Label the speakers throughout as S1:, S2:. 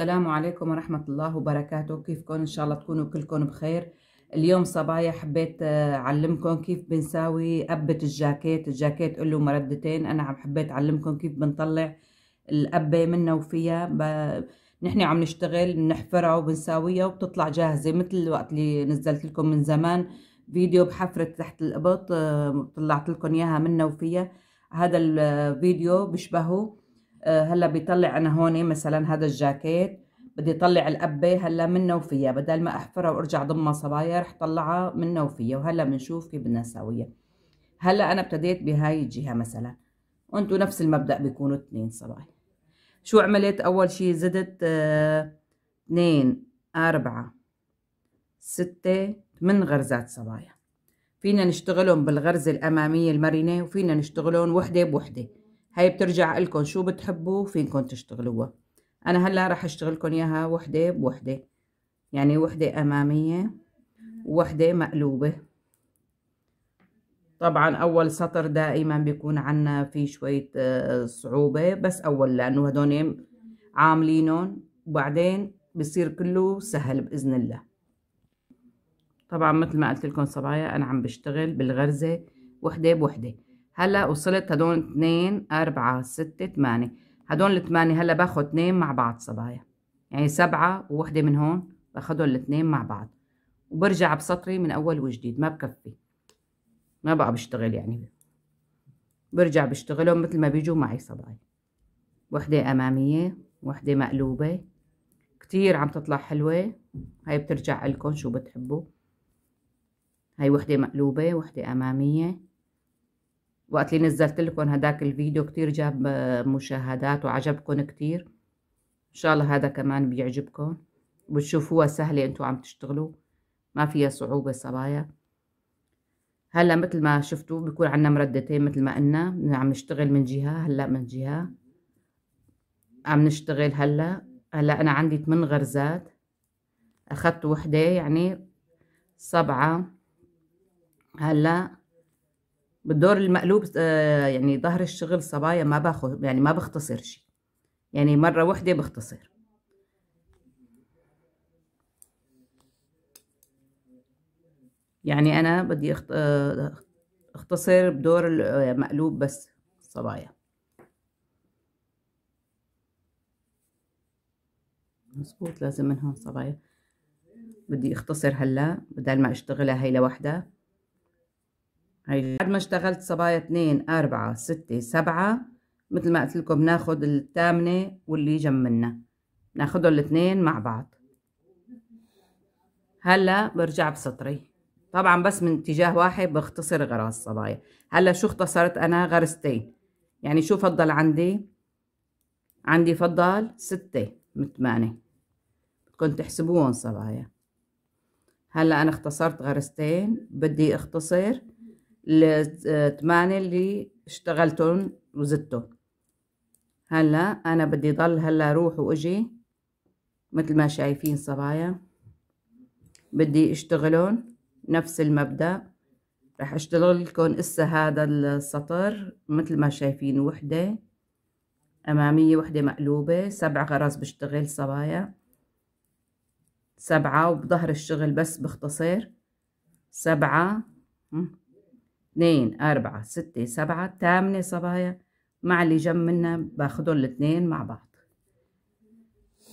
S1: السلام عليكم ورحمة الله وبركاته كيفكم إن شاء الله تكونوا كلكم بخير اليوم صبايا حبيت آه، أعلمكم كيف بنساوي قبة الجاكيت الجاكيت له مردتين أنا عم حبيت أعلمكم كيف بنطلع القبة منها وفيها ب... نحن عم نشتغل بنحفرها وبنساويها وبتطلع جاهزة مثل الوقت اللي نزلت لكم من زمان فيديو بحفرة تحت القبط آه، طلعت لكم إياها منها وفيها هذا الفيديو آه، بيشبهه آه، هلا بيطلع انا هون مثلا هذا الجاكيت بدي اطلع القبه هلا منه وفيها بدل ما احفرها وارجع ضمها صبايا رح طلعها منه وفيها وهلا بنشوف كيف بدنا نساويها هلا انا ابتديت بهاي الجهه مثلا وانتم نفس المبدا بيكونوا اثنين صبايا شو عملت اول شيء زدت آه، اثنين آه أربعة ستة من غرزات صبايا فينا نشتغلهم بالغرزة الأمامية المرنة وفينا نشتغلهم وحدة بوحدة هاي بترجع لكم شو بتحبوا فينكم تشتغلوها انا هلا راح اشتغلكم اياها وحده بوحده يعني وحده اماميه وحده مقلوبه طبعا اول سطر دائما بيكون عنا في شويه آه، صعوبه بس اول لانه هدول عاملينهم وبعدين بصير كله سهل باذن الله طبعا مثل ما قلت لكم صبايا انا عم بشتغل بالغرزه وحده بوحده هلا وصلت هدول اثنين أربعة ستة ثمانية هدول الثمانية هلا باخد اثنين مع بعض صبايا يعني سبعة ووحدة من هون باخدهم الاثنين مع بعض وبرجع بسطري من أول وجديد ما بكفي ما بقى بشتغل يعني برجع بشتغلهم مثل ما بيجوا معي صبايا وحدة أمامية وحدة مقلوبة كتير عم تطلع حلوة هاي بترجع لكم شو بتحبوا هاي وحدة مقلوبة وحدة أمامية وقت اللي نزلت لكم هداك الفيديو كتير جاب آه، مشاهدات وعجبكم كتير ان شاء الله هذا كمان بيعجبكم وبتشوفوها سهلة انتوا عم تشتغلوا ما فيها صعوبة صبايا هلا مثل ما شفتوا بيكون عنا مردتين مثل ما قلنا عم نشتغل من جهة هلا من جهة عم نشتغل هلا هلا انا عندي 8 غرزات اخذت وحدة يعني سبعة هلا بالدور المقلوب آه، يعني ظهر الشغل صبايا ما باخذ يعني ما بختصر شيء يعني مرة واحدة بختصر يعني أنا بدي آه، اختصر بدور المقلوب آه، بس صبايا مزبوط لازم من هون صبايا بدي اختصر هلا بدل ما اشتغلها هي لوحدها هاي بعد ما اشتغلت صبايا اتنين أربعة ستة سبعة مثل ما قلت لكم بناخد الثامنة واللي جمنا ناخدهم الاثنين مع بعض هلا برجع بسطري طبعا بس من اتجاه واحد بختصر غراس الصبايا هلا شو اختصرت انا غرستين يعني شو فضل عندي عندي فضل ستة من ثمانية بدكم تحسبوهم صبايا هلا انا اختصرت غرستين بدي اختصر الثمانية اللي اشتغلتهم وزدتهم هلا انا بدي ضل هلا روح واجي مثل ما شايفين صبايا بدي اشتغلهم نفس المبدأ رح اشتغل لكم اسا هذا السطر مثل ما شايفين وحدة امامية وحدة مقلوبة سبع غرز بشتغل صبايا سبعة وبظهر الشغل بس بختصر سبعة اثنين أربعة ستة سبعة ثامنة صبايا مع اللي جنب منا باخدهم الاثنين مع بعض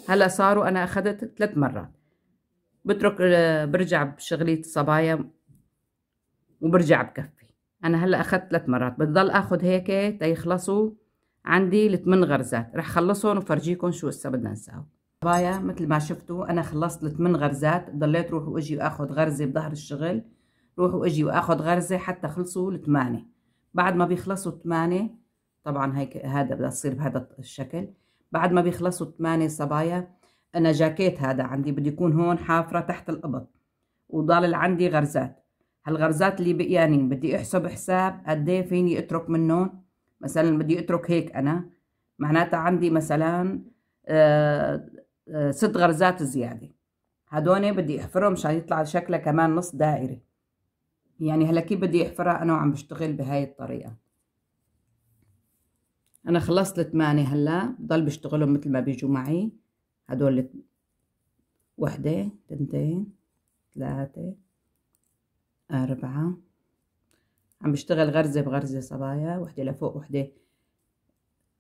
S1: هلا صاروا أنا أخذت ثلاث مرات بترك برجع بشغلية الصبايا وبرجع بكفي أنا هلا أخذت ثلاث مرات بضل أخذ هيك تيخلصوا عندي الثمان غرزات رح خلصهم وفرجيكم شو هسه بدنا نساوي صبايا مثل ما شفتوا أنا خلصت الثمان غرزات ضليت روح وأجي وأخذ غرزة بظهر الشغل روح واجي واخذ غرزه حتى خلصوا الثمانيه بعد ما بيخلصوا الثمانيه طبعا هيك هذا بدها تصير بهذا الشكل بعد ما بيخلصوا الثمانيه صبايا انا جاكيت هذا عندي بده يكون هون حافره تحت القبط وضال عندي غرزات هالغرزات اللي بقيانين بدي احسب حساب قد ايه فيني اترك منهم مثلا بدي اترك هيك انا معناتها عندي مثلا آآ آه، آآ آه، ست غرزات زياده هدول بدي احفرهم مشان يطلع شكله كمان نص دائري يعني هلا كيف بدي احفرها انا وعم بشتغل بهاي الطريقه انا خلصت الثمانية هلا بضل بشتغلهم مثل ما بيجوا معي هدول وحدة تنتين ثلاثة أربعة عم بشتغل غرزة بغرزة صبايا وحدة لفوق وحدة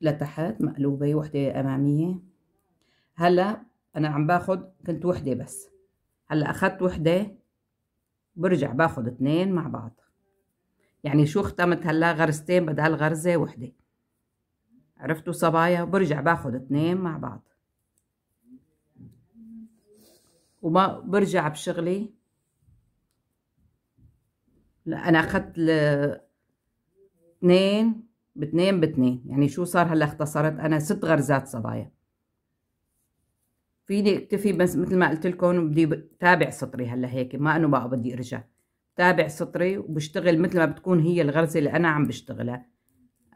S1: لتحت مقلوبة وحدة أمامية هلا أنا عم باخد كنت وحدة بس هلا أخدت وحدة برجع باخد اتنين مع بعض يعني شو ختمت هلا غرزتين بدل غرزة وحدة عرفتوا صبايا برجع باخد اتنين مع بعض وما برجع بشغلي لا انا اخدت اتنين باتنين باتنين يعني شو صار هلا اختصرت انا ست غرزات صبايا فيني اكتفي بس مثل ما قلت لكم بدي تابع سطري هلا هيك ما انه بقى بدي ارجع تابع سطري وبشتغل مثل ما بتكون هي الغرزه اللي انا عم بشتغلها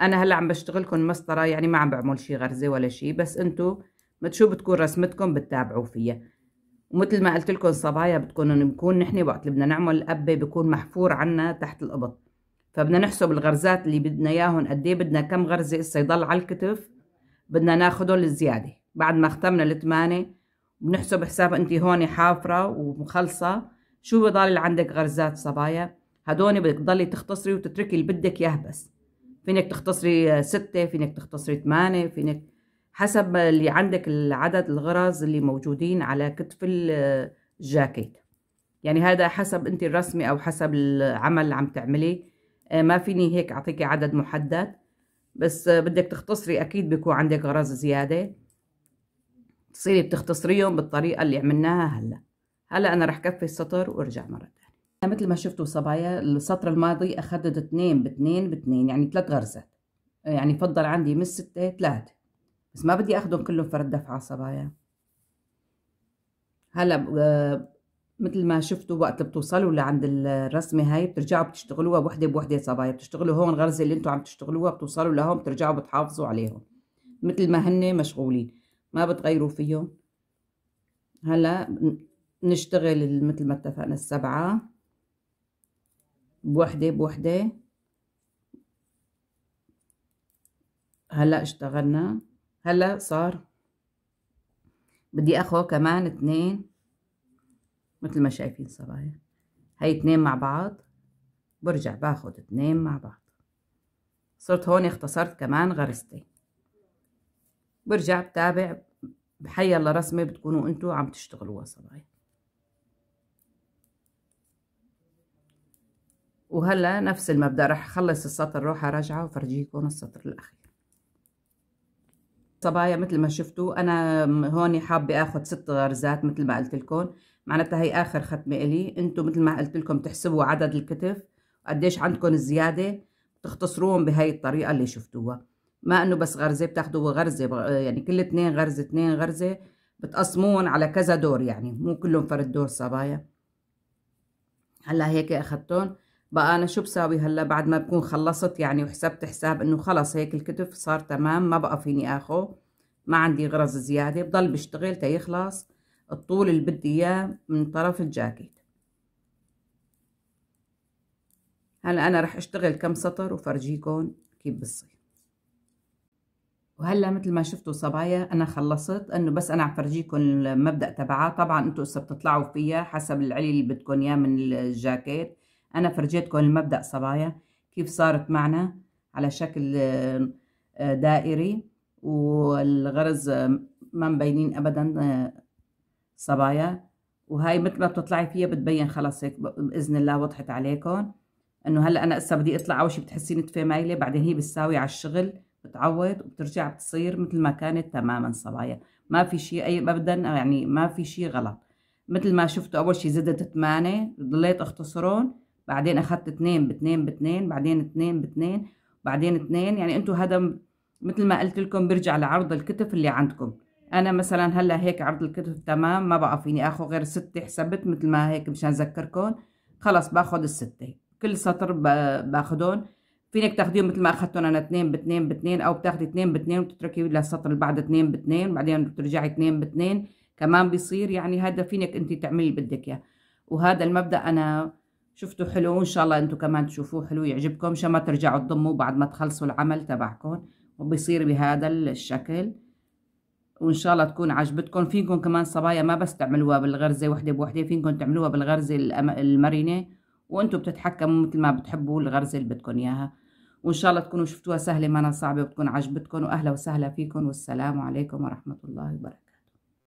S1: انا هلا عم بشتغلكم مسطره يعني ما عم بعمل شي غرزه ولا شي بس انتم ما شو بتكون رسمتكم بتتابعوا فيها ومثل ما قلت لكم صبايا بتكون بنكون نحن وقت اللي بدنا نعمل قبه بيكون محفور عنا تحت القبط فبدنا نحسب الغرزات اللي بدنا اياهم قد ايه بدنا كم غرزه هسه يضل على الكتف بدنا ناخذهم للزياده بعد ما ختمنا الثمانيه بنحسب حساب انت هون حافره ومخلصه شو بضل عندك غرزات صبايا هدول بدك تضلي تختصري وتتركي اللي بدك اياه بس فينك تختصري آه، ستة فينك تختصري ثمانية فينك حسب اللي عندك العدد الغرز اللي موجودين على كتف آه، الجاكيت يعني هذا حسب انت الرسمي او حسب العمل اللي عم تعملي آه، ما فيني هيك اعطيكي عدد محدد بس بدك تختصري اكيد بيكون عندك غرز زياده تصيري بتختصريهم بالطريقة اللي عملناها هلا هلا أنا رح كفي السطر وارجع مرة ثانيه مثل ما شفتوا صبايا السطر الماضي أخذت اثنين باتنين باتنين يعني ثلاث غرزات يعني فضل عندي من الستة ثلاثة بس ما بدي اخذهم كلهم فرد دفعة صبايا هلا آه، مثل ما شفتوا وقت بتوصلوا لعند الرسمه هاي بترجعوا بتشتغلوها وحده بوحده صبايا بتشتغلوا هون غرزه اللي انتم عم تشتغلوها بتوصلوا لهون بترجعوا بتحافظوا عليهم مثل ما هن مشغولين ما بتغيروا فيهم هلا نشتغل مثل ما اتفقنا السبعة بوحدة بوحدة هلا اشتغلنا هلا صار بدي اخو كمان اثنين مثل ما شايفين صبايا هي اثنين مع بعض برجع باخد اثنين مع بعض صرت هون اختصرت كمان غرستين برجع بتابع بحي الله رسمة بتكونوا انتوا عم تشتغلوها صبايا وهلا نفس المبدأ رح اخلص السطر روح راجعة وفرجيكم السطر الأخير صبايا مثل ما شفتوا أنا هون حابة آخذ ست غرزات مثل ما قلت لكم معناتها هي آخر ختمة إلي انتوا مثل ما قلت لكم تحسبوا عدد الكتف وقديش عندكم الزيادة تختصروهم بهاي الطريقة اللي شفتوها ما انه بس غرزه بتاخدوا غرزه آه، يعني كل اثنين غرزه اثنين غرزه بتقسموهم على كذا دور يعني مو كلهم فرد دور صبايا هلا هيك اخذتهم بقى انا شو بساوي هلا بعد ما بكون خلصت يعني وحسبت حساب انه خلص هيك الكتف صار تمام ما بقى فيني اخو ما عندي غرز زياده بضل بشتغل تا يخلص الطول اللي بدي اياه من طرف الجاكيت هلا انا رح اشتغل كم سطر وفرجيكم كيف بصير وهلا مثل ما شفتوا صبايا انا خلصت انه بس انا عم فرجيكم المبدا تبعها طبعا انتم هسه بتطلعوا فيها حسب العلي اللي بدكم اياه من الجاكيت انا فرجيتكم المبدا صبايا كيف صارت معنا على شكل آه، دائري والغرز ما مبينين ابدا آه، صبايا وهي مثل ما بتطلعي فيها بتبين خلص هيك باذن الله وضحت عليكم انه هلا انا هسه بدي اطلع اول شيء بتحسيني تفي مايله بعدين هي بتساوي على الشغل بتعوض وبترجع بتصير مثل ما كانت تماما صبايا ما في شيء اي ابدا يعني ما في شيء غلط مثل ما شفتوا اول شيء زدت 8 ضليت اختصرون بعدين اخذت 2 ب 2 ب 2 بعدين 2 ب 2 بعدين 2 يعني انتم هذا مثل ما قلت لكم بيرجع لعرض الكتف اللي عندكم انا مثلا هلا هيك عرض الكتف تمام ما بقى فيني اخذ غير 6 حسبت مثل ما هيك مشان اذكركم خلص باخذ الستة كل سطر باخذهم فينك تاخديهم مثل ما اخذتهم انا اثنين باثنين باثنين او بتاخدي اثنين باثنين وتتركي للسطر اللي بعده اثنين باثنين وبعدين بعدين بترجعي اثنين باثنين كمان بيصير يعني هذا فينك انت تعملي اللي بدك اياه وهذا المبدا انا شفته حلو وان شاء الله انتم كمان تشوفوه حلو يعجبكم عشان ما ترجعوا تضموا بعد ما تخلصوا العمل تبعكم وبيصير بهذا الشكل وان شاء الله تكون عجبتكم فيكم كمان صبايا ما بس تعملوها بالغرزه وحده بوحده فيكم تعملوها بالغرزه المرنه وانتوا بتتحكموا مثل ما بتحبوا الغرزة اللي بدكم إياها وإن شاء الله تكونوا شفتوها سهلة ما صعبة وتكون عجبتكم وأهلا وسهلا فيكم والسلام عليكم ورحمة الله وبركاته